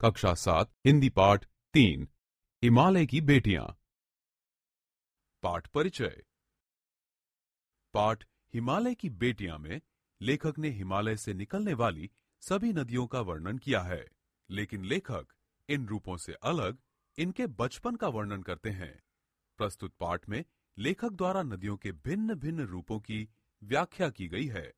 कक्षा सात हिंदी पाठ तीन हिमालय की बेटियां पाठ परिचय पाठ हिमालय की बेटियां में लेखक ने हिमालय से निकलने वाली सभी नदियों का वर्णन किया है लेकिन लेखक इन रूपों से अलग इनके बचपन का वर्णन करते हैं प्रस्तुत पाठ में लेखक द्वारा नदियों के भिन्न भिन्न रूपों की व्याख्या की गई है